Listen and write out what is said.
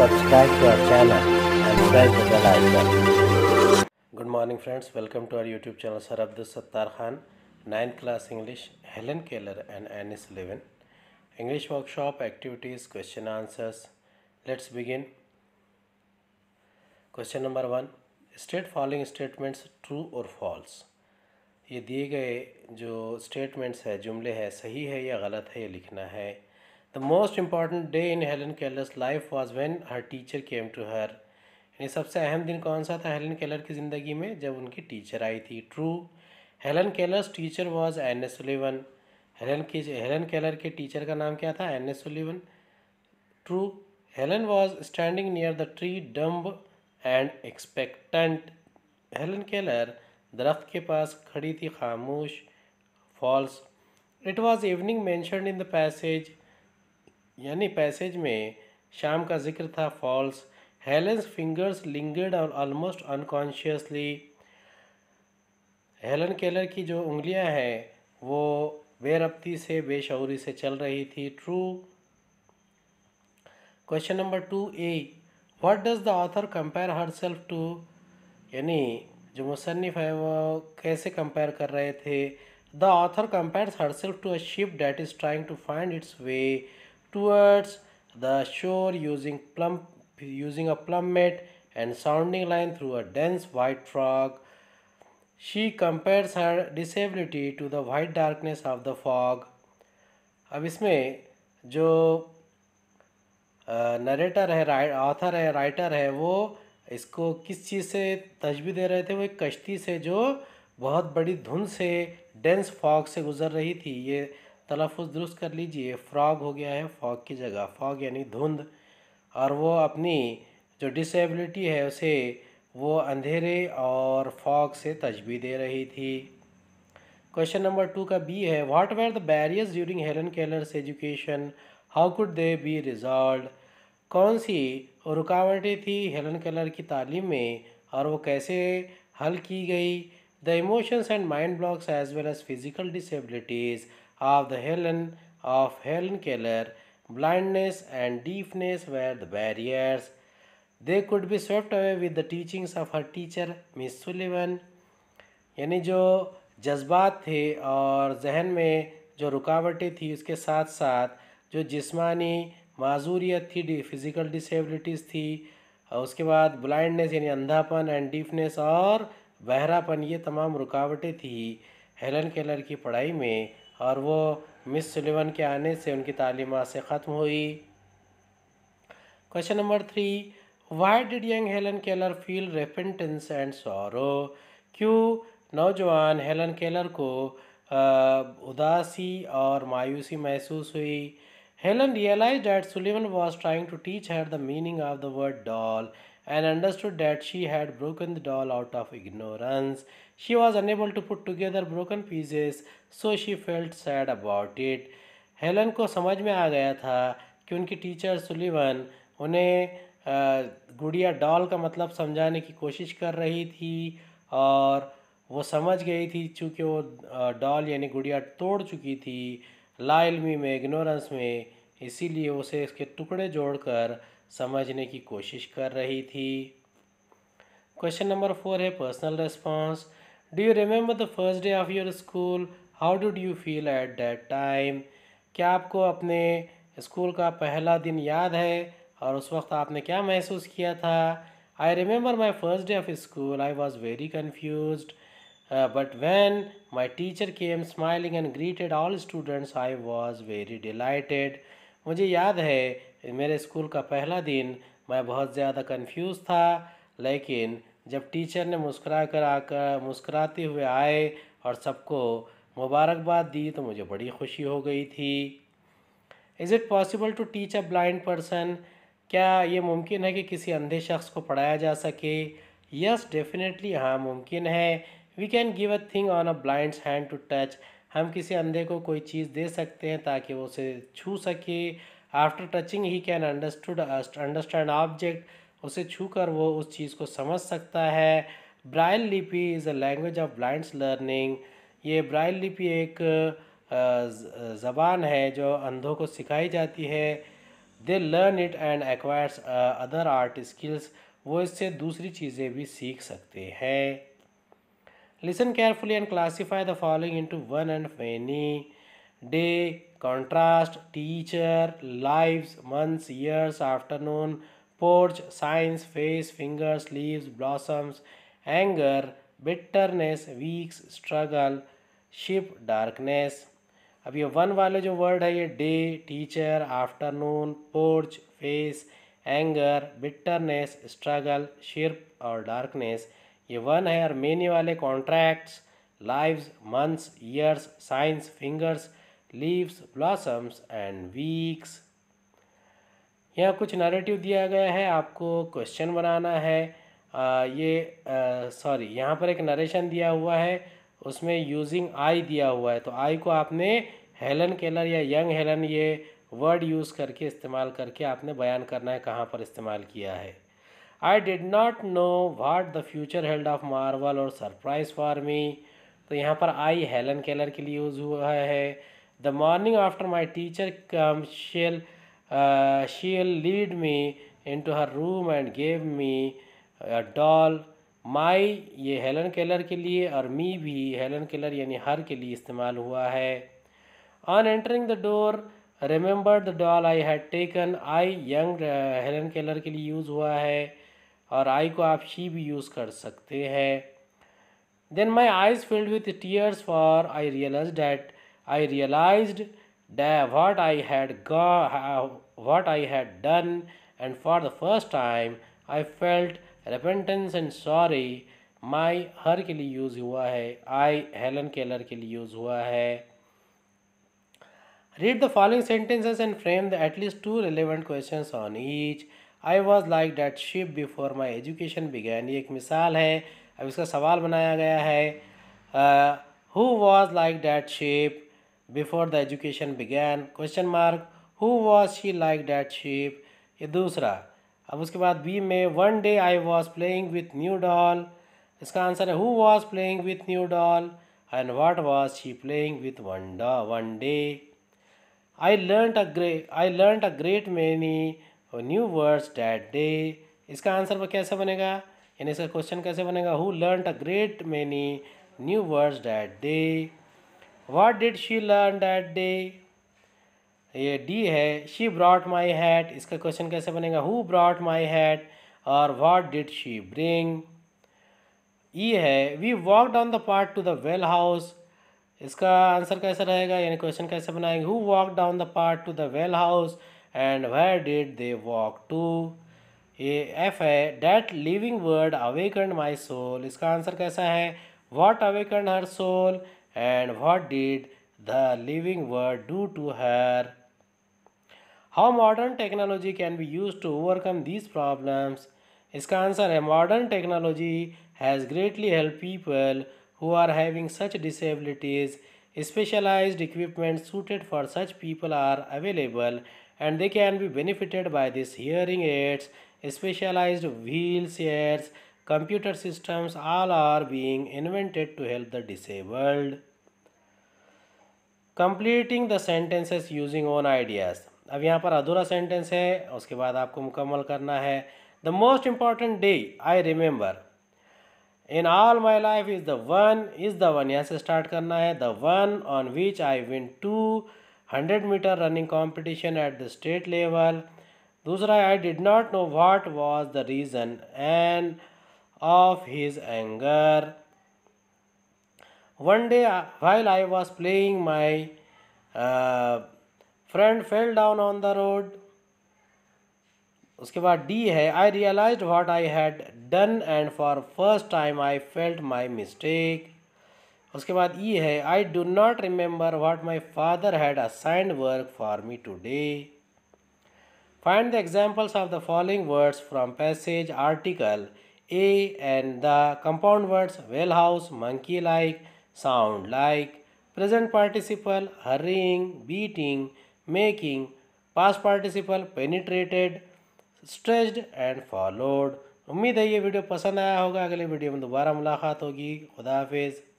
subscribe to our channel and press the bell icon. Good morning friends, welcome to our YouTube channel Sir Abdul Sattar Khan, 9th class English, Helen Keller and Annie Sullivan. English workshop, activities, question answers. Let's begin. Question number one State following statements true or false. ये दिए गए जो statements है जुमले हैं सही है या गलत है ये लिखना है The most important day in Helen Keller's life was when her teacher came to her. यानी सबसे अहम दिन कौन सा था हेलन केलर की ज़िंदगी में जब उनकी टीचर आई थी true Helen Keller's teacher was Anne S Sullivan Helen की हेलन केलर के टीचर का नाम क्या था Anne S Sullivan true Helen was standing near the tree dumb and expectant Helen Keller दरख्त के पास खड़ी थी खामोश false it was evening mentioned in the passage यानी पैसेज में शाम का जिक्र था फॉल्स हेलेंस फिंगर्स लिंगर्ड और ऑलमोस्ट अनकॉन्शियसली हेलन केलर की जो उंगलियां हैं वो बेरबती से बेशौरी से चल रही थी true question number two A what does the author compare herself to यानी जो मुसनफ़ है वो कैसे कंपेयर कर रहे थे the author compare herself to a ship that is trying to find its way towards the shore using plumb using a plummet and sounding line through a dense white fog. She compares her disability to the white darkness of the fog. ab isme jo narrator है right author है writer है वो इसको किस चीज़ से तजबी दे रहे थे वो एक कश्ती से जो बहुत बड़ी धुंध से डेंस फॉग से गुज़र रही थी ये तलफ़ दुरुस्त कर लीजिए फ्रॉग हो गया है फॉग की जगह फॉग यानी धुंध और वो अपनी जो डिसेबिलिटी है उसे वो अंधेरे और फॉग से तजबी दे रही थी क्वेश्चन नंबर टू का बी है what were the barriers during Helen Keller's education how could they be resolve कौन सी रुकावटें थी हेलन कैलर की तालीम में और वो कैसे हल की गई the emotions and mind blocks as well as physical disabilities of the Helen of Helen Keller, blindness and deafness were the barriers. They could be swept away with the teachings of her teacher Miss Sullivan. yani jo jazbaat the aur zehen mein jo रुकावटें thi uske sath sath jo jismani माजूरीत thi physical disabilities thi और उसके बाद blindness यानी अंधापन and deafness और बहरापन ये तमाम रुकावटें थी हेलन केलर की पढ़ाई में और वो मिस सुलेवन के आने से उनकी तालीम से ख़त्म हुई question number three why did young Helen Keller feel repentance and sorrow क्यों नौजवान हेलन केलर को उदासी और मायूसी महसूस हुई Helen realize that Sullivan was trying to teach her the meaning of the word doll and understood that she had broken the doll out of ignorance. She was unable to put together broken pieces, so she felt sad about it. helen ko samajh mein aa gaya tha ki unki teacher sullivan unhe gudiya doll ka matlab samjhane ki koshish kar rahi thi aur वो समझ गई थी चूँकि वो doll यानी गुड़िया तोड़ चुकी थी लाइलमी में इग्नोरेंस में इसीलिए उसे इसके टुकड़े जोड़कर समझने की कोशिश कर रही थी क्वेश्चन नंबर फोर है personal response do you remember the first day of your school how did you feel at that time क्या आपको अपने स्कूल का पहला दिन याद है और उस वक्त आपने क्या महसूस किया था I remember my first day of school I was very confuse but when my teacher came smiling and greeted all students I was very delighted मुझे याद है मेरे स्कूल का पहला दिन मैं बहुत ज़्यादा कंफ्यूज था लेकिन जब टीचर ने मुस्करा कर आकर मुस्कराते हुए आए और सबको मुबारकबाद दी तो मुझे बड़ी खुशी हो गई थी is it possible to teach a blind person क्या ये मुमकिन है कि किसी अंधे शख्स को पढ़ाया जा सके यस डेफिनेटली हाँ मुमकिन है we can give a thing on a blind hand to touch हम किसी अंधे को कोई चीज़ दे सकते हैं ताकि वो उसे छू सके after touching he can understood understand object उसे छू कर वो उस चीज़ को समझ सकता है ब्राइल लिपि is a language of blinds learning ये ब्राइल लिपि एक uh, uh, ज़बान है जो अंधों को सिखाई जाती है they learn it and acquires other art skills वो इससे दूसरी चीज़ें भी सीख सकते हैं listen carefully and classify the following into one and many day contrast teacher life months years afternoon porch science face fingers leaves blossoms anger bitterness weeks struggle ship darkness अब ये वन वाले जो word है ये day teacher afternoon porch face anger bitterness struggle ship और darkness ये one है और मेनी वाले contracts lives months years science fingers leaves blossoms and weeks यहाँ कुछ नरेटिव दिया गया है आपको क्वेश्चन बनाना है आ, ये सॉरी यहाँ पर एक नरेशन दिया हुआ है उसमें यूजिंग आई दिया हुआ है तो आई को आपने हेलन केलर या यंग हेलन ये वर्ड यूज़ करके इस्तेमाल करके आपने बयान करना है कहाँ पर इस्तेमाल किया है I did not know what the future held of marvel और सरप्राइज फॉर मी तो यहाँ पर आई हेलन केलर के लिए यूज़ हुआ है the morning after my teacher come she'll, uh, lead lead me into her room and gave me a my ये Helen Keller के लिए और मी भी हेलन केलर यानी हर के लिए इस्तेमाल हुआ है on entering the door remember the doll I had taken I young Helen Keller के लिए यूज़ हुआ है और आई को आप शी भी यूज़ कर सकते हैं then my eyes filled with tears for I realize that I realized that what I had got, what I had done, and for the first time, I felt repentance and sorry. My her के लिए use हुआ है. I Helen Keller के लिए use हुआ है. Read the following sentences and frame the at least two relevant questions on each. I was like that ship before my education began. एक मिसाल है. अब इसका सवाल बनाया गया है. Uh, who was like that ship? Before the education began question mark who was she like that ship ये दूसरा अब उसके बाद बी में one day I was playing with new doll इसका आंसर है who was playing with new doll and what was she playing with one doll one day I learn a great I learn a great many new words that day इसका answer वो कैसे बनेगा यानी इसका question कैसे बनेगा who learn a great many new words that day what did she learn that day ये D है शी ब्रॉट माई हैट इसका क्वेश्चन कैसे बनेगा हु ब्रॉट माई हैट और what did she bring E है we walk down the part to the well house इसका answer कैसा रहेगा यानी क्वेश्चन कैसे बनाएंगे who walk down the part to the well house and where did they walk to ये F है that living word awakened my soul इसका answer कैसा है what awakened her soul and what did the living word do to her? How modern technology can be used to overcome these problems? Its answer a Modern technology has greatly helped people who are having such disabilities specialized equipment suited for such people are available and they can be benefited by these hearing aids specialized wheelchairs computer systems all are being invented to help the disabled completing the sentences using own ideas अब यहाँ पर अधूरा sentence है उसके बाद आपको मुकम्मल करना है the most important day I remember in all my life is the one is the one यहाँ से स्टार्ट करना है the one on which I win two hundred meter running competition at the state level दूसरा I did not know what was the reason and of his anger. One day, while I was playing, my uh, friend fell down on the road. उसके बाद D है I realize what I had done and for first time I felt my mistake उसके बाद E है I do not remember what my father had assigned work for me today find the examples of the following words from passage article a and the compound words well house monkey like sound like present participle hurrying beating making past participle penetrated stretched and followed उम्मीद है ये video पसंद आया होगा अगले video में दोबारा मुलाकात होगी खुदा हाफिज़